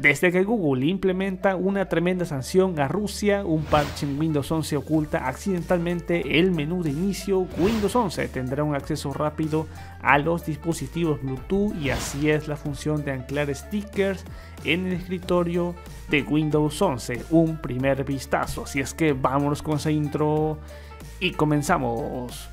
Desde que Google implementa una tremenda sanción a Rusia, un parche en Windows 11 oculta accidentalmente el menú de inicio, Windows 11 tendrá un acceso rápido a los dispositivos Bluetooth y así es la función de anclar stickers en el escritorio de Windows 11. Un primer vistazo, así es que vámonos con esa intro y comenzamos.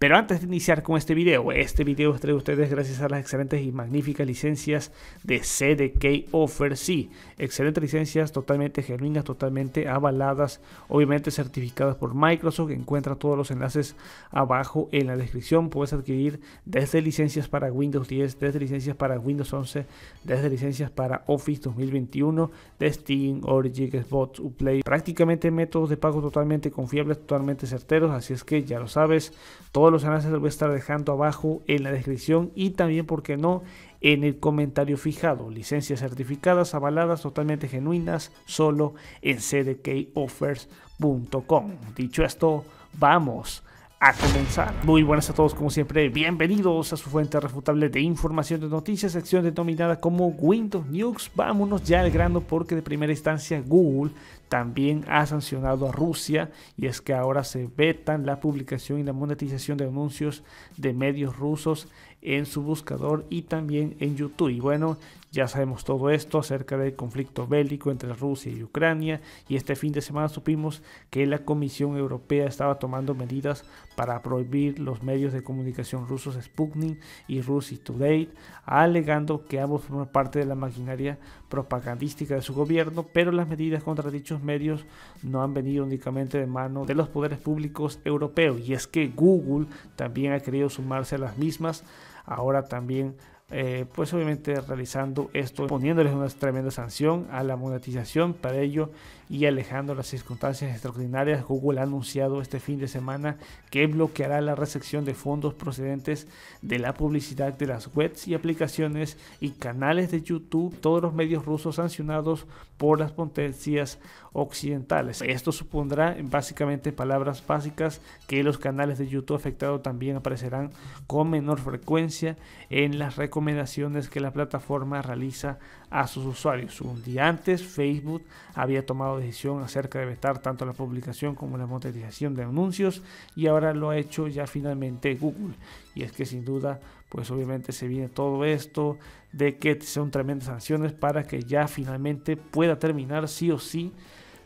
Pero antes de iniciar con este video, este video es traigo a ustedes gracias a las excelentes y magníficas licencias de CDK Offer. Sí, excelentes licencias totalmente genuinas, totalmente avaladas, obviamente certificadas por Microsoft. Encuentra todos los enlaces abajo en la descripción. Puedes adquirir desde licencias para Windows 10, desde licencias para Windows 11, desde licencias para Office 2021, de Steam, Origin, Xbox, Uplay. Prácticamente métodos de pago totalmente confiables, totalmente certeros. Así es que ya lo sabes, todo los enlaces los voy a estar dejando abajo en la descripción y también, ¿por qué no?, en el comentario fijado. Licencias certificadas, avaladas, totalmente genuinas, solo en cdkoffers.com. Dicho esto, vamos comenzar. Muy buenas a todos como siempre, bienvenidos a su fuente refutable de información de noticias, sección denominada como Windows News. Vámonos ya al grano porque de primera instancia Google también ha sancionado a Rusia y es que ahora se vetan la publicación y la monetización de anuncios de medios rusos en su buscador y también en YouTube. Y bueno, ya sabemos todo esto acerca del conflicto bélico entre Rusia y Ucrania y este fin de semana supimos que la Comisión Europea estaba tomando medidas para prohibir los medios de comunicación rusos Sputnik y Russia Today, alegando que ambos forman parte de la maquinaria propagandística de su gobierno, pero las medidas contra dichos medios no han venido únicamente de mano de los poderes públicos europeos y es que Google también ha querido sumarse a las mismas, ahora también eh, pues obviamente realizando esto, poniéndoles una tremenda sanción a la monetización. Para ello y alejando las circunstancias extraordinarias, Google ha anunciado este fin de semana que bloqueará la recepción de fondos procedentes de la publicidad de las webs y aplicaciones y canales de YouTube, todos los medios rusos sancionados por las potencias occidentales. Esto supondrá, básicamente, palabras básicas, que los canales de YouTube afectados también aparecerán con menor frecuencia en las recomendaciones que la plataforma realiza a sus usuarios. Un día antes, Facebook había tomado decisión acerca de vetar tanto la publicación como la monetización de anuncios y ahora lo ha hecho ya finalmente Google. Y es que sin duda, pues obviamente se viene todo esto de que son tremendas sanciones para que ya finalmente pueda terminar sí o sí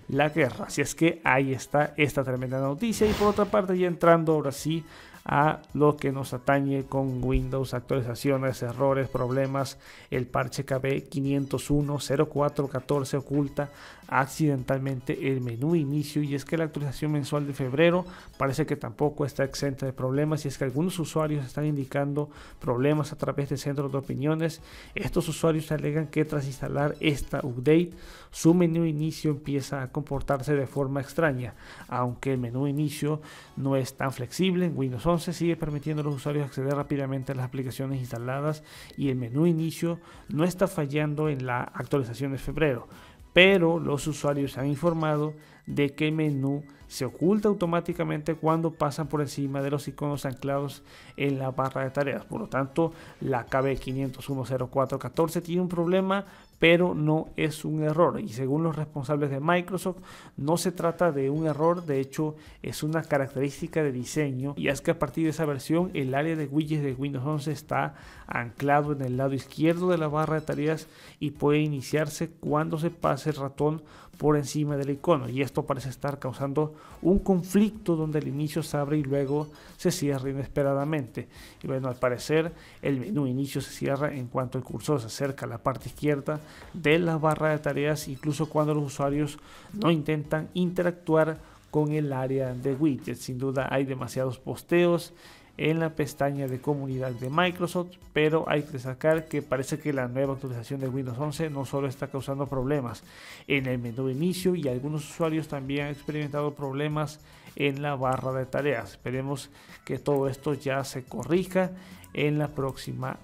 la guerra. Así es que ahí está esta tremenda noticia. Y por otra parte, ya entrando ahora sí a lo que nos atañe con Windows, actualizaciones, errores, problemas, el parche KB 501 0414 oculta accidentalmente el menú inicio y es que la actualización mensual de febrero parece que tampoco está exenta de problemas y es que algunos usuarios están indicando problemas a través de centros de opiniones. Estos usuarios alegan que tras instalar esta update su menú inicio empieza a comportarse de forma extraña, aunque el menú inicio no es tan flexible en Windows sigue permitiendo a los usuarios acceder rápidamente a las aplicaciones instaladas y el menú inicio no está fallando en la actualización de febrero, pero los usuarios han informado de que el menú se oculta automáticamente cuando pasan por encima de los iconos anclados en la barra de tareas. Por lo tanto, la KB5010414 tiene un problema, pero no es un error. Y según los responsables de Microsoft, no se trata de un error, de hecho es una característica de diseño y es que a partir de esa versión el área de widgets de Windows 11 está anclado en el lado izquierdo de la barra de tareas y puede iniciarse cuando se pase el ratón por encima del icono y esto parece estar causando un conflicto donde el inicio se abre y luego se cierra inesperadamente. Y bueno, al parecer el menú inicio se cierra en cuanto el cursor se acerca a la parte izquierda de la barra de tareas, incluso cuando los usuarios no intentan interactuar con el área de widgets. Sin duda hay demasiados posteos en la pestaña de comunidad de Microsoft, pero hay que destacar que parece que la nueva actualización de Windows 11 no solo está causando problemas en el menú inicio y algunos usuarios también han experimentado problemas en la barra de tareas. Esperemos que todo esto ya se corrija en la próxima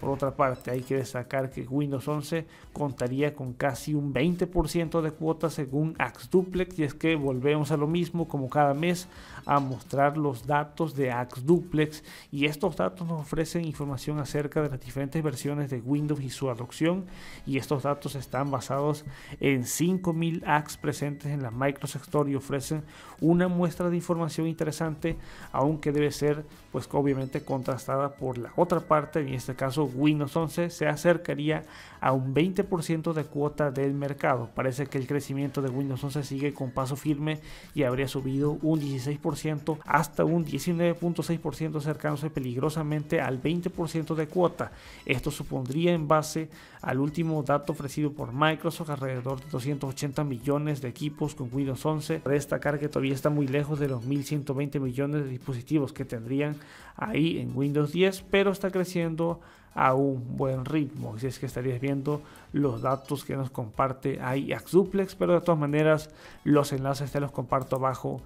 por otra parte, hay que destacar que Windows 11 contaría con casi un 20% de cuota según duplex y es que volvemos a lo mismo como cada mes a mostrar los datos de duplex y estos datos nos ofrecen información acerca de las diferentes versiones de Windows y su adopción y estos datos están basados en 5000 Axe presentes en la Microsoft y ofrecen una muestra de información interesante aunque debe ser pues obviamente contrastada por la otra parte en este caso Windows 11, se acercaría a un 20% de cuota del mercado. Parece que el crecimiento de Windows 11 sigue con paso firme y habría subido un 16% hasta un 19.6% acercándose peligrosamente al 20% de cuota. Esto supondría en base al último dato ofrecido por Microsoft, alrededor de 280 millones de equipos con Windows 11. Destacar que todavía está muy lejos de los 1.120 millones de dispositivos que tendrían ahí en Windows 10, pero está creciendo a un buen ritmo. Si es que estarías viendo los datos que nos comparte ahí Axuplex, pero de todas maneras los enlaces te los comparto abajo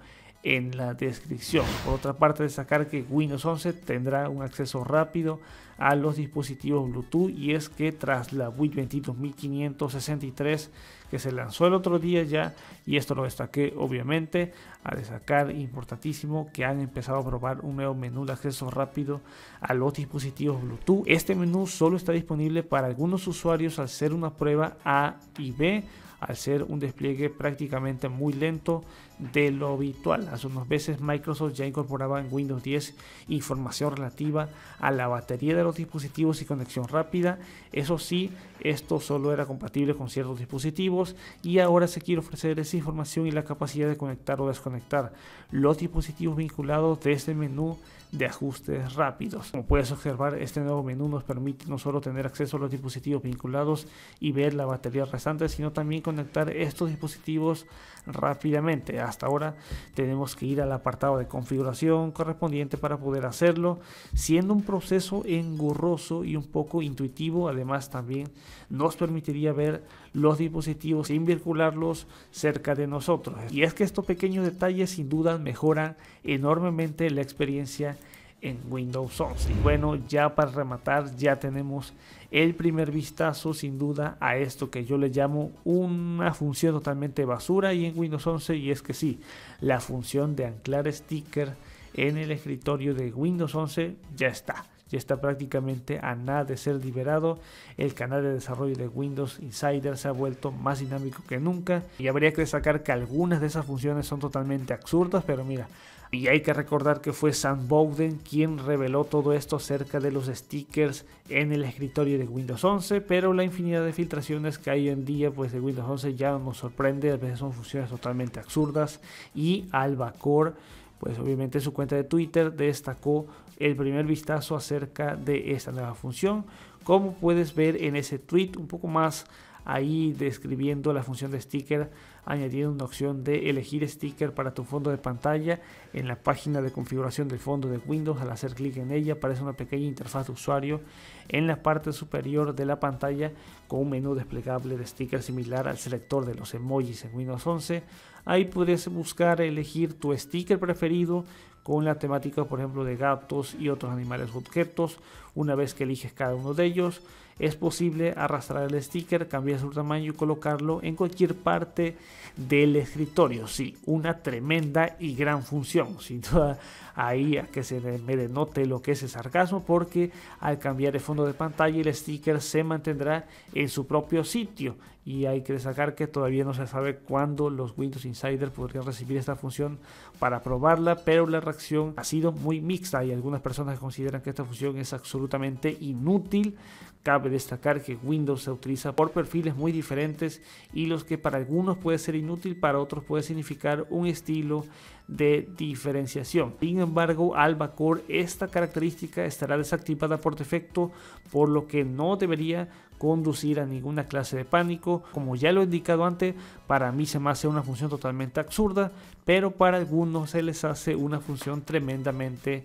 en la descripción. Por otra parte, destacar que Windows 11 tendrá un acceso rápido a los dispositivos Bluetooth y es que tras la Wii 22563 que se lanzó el otro día ya, y esto lo destaque obviamente, a destacar importantísimo que han empezado a probar un nuevo menú de acceso rápido a los dispositivos Bluetooth. Este menú solo está disponible para algunos usuarios al ser una prueba A y B al ser un despliegue prácticamente muy lento de lo habitual. Hace unos veces Microsoft ya incorporaba en Windows 10 información relativa a la batería de los dispositivos y conexión rápida. Eso sí, esto solo era compatible con ciertos dispositivos y ahora se quiere ofrecer esa información y la capacidad de conectar o desconectar los dispositivos vinculados de este menú de ajustes rápidos. Como puedes observar, este nuevo menú nos permite no solo tener acceso a los dispositivos vinculados y ver la batería restante, sino también con estos dispositivos rápidamente. Hasta ahora tenemos que ir al apartado de configuración correspondiente para poder hacerlo, siendo un proceso engorroso y un poco intuitivo. Además también nos permitiría ver los dispositivos sin e vincularlos cerca de nosotros. Y es que estos pequeños detalles sin duda mejoran enormemente la experiencia en Windows 11. Y bueno, ya para rematar, ya tenemos el primer vistazo sin duda a esto que yo le llamo una función totalmente basura y en Windows 11 y es que sí, la función de anclar sticker en el escritorio de Windows 11 ya está ya está prácticamente a nada de ser liberado. El canal de desarrollo de Windows Insider se ha vuelto más dinámico que nunca y habría que destacar que algunas de esas funciones son totalmente absurdas, pero mira, y hay que recordar que fue Sam Bowden quien reveló todo esto acerca de los stickers en el escritorio de Windows 11, pero la infinidad de filtraciones que hay hoy en día pues de Windows 11 ya nos sorprende, a veces son funciones totalmente absurdas y Albacore pues obviamente su cuenta de Twitter destacó el primer vistazo acerca de esta nueva función. Como puedes ver en ese tweet un poco más ahí describiendo la función de sticker, añadiendo una opción de elegir sticker para tu fondo de pantalla. En la página de configuración del fondo de Windows, al hacer clic en ella, aparece una pequeña interfaz de usuario en la parte superior de la pantalla con un menú desplegable de sticker similar al selector de los emojis en Windows 11. Ahí puedes buscar elegir tu sticker preferido con la temática, por ejemplo, de gatos y otros animales objetos una vez que eliges cada uno de ellos, es posible arrastrar el sticker, cambiar su tamaño y colocarlo en cualquier parte del escritorio. Sí, una tremenda y gran función. Sin duda, ahí a que se me denote lo que es el sarcasmo, porque al cambiar el fondo de pantalla, el sticker se mantendrá en su propio sitio. Y hay que destacar que todavía no se sabe cuándo los Windows Insider podrían recibir esta función para probarla, pero la reacción ha sido muy mixta y algunas personas consideran que esta función es absolutamente absolutamente inútil. Cabe destacar que Windows se utiliza por perfiles muy diferentes y los que para algunos puede ser inútil, para otros puede significar un estilo de diferenciación. Sin embargo, al Core esta característica estará desactivada por defecto, por lo que no debería conducir a ninguna clase de pánico. Como ya lo he indicado antes, para mí se me hace una función totalmente absurda, pero para algunos se les hace una función tremendamente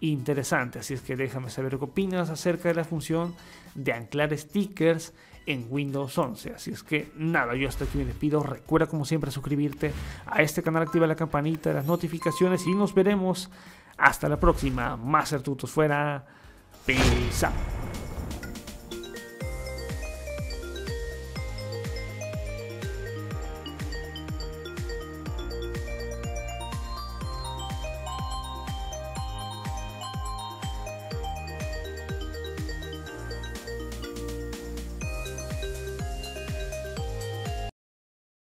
interesante. Así es que déjame saber qué opinas acerca de la función de anclar stickers en Windows 11. Así es que nada, yo hasta aquí me despido. Recuerda como siempre suscribirte a este canal, activa la campanita de las notificaciones y nos veremos hasta la próxima. Más certutos fuera. Peace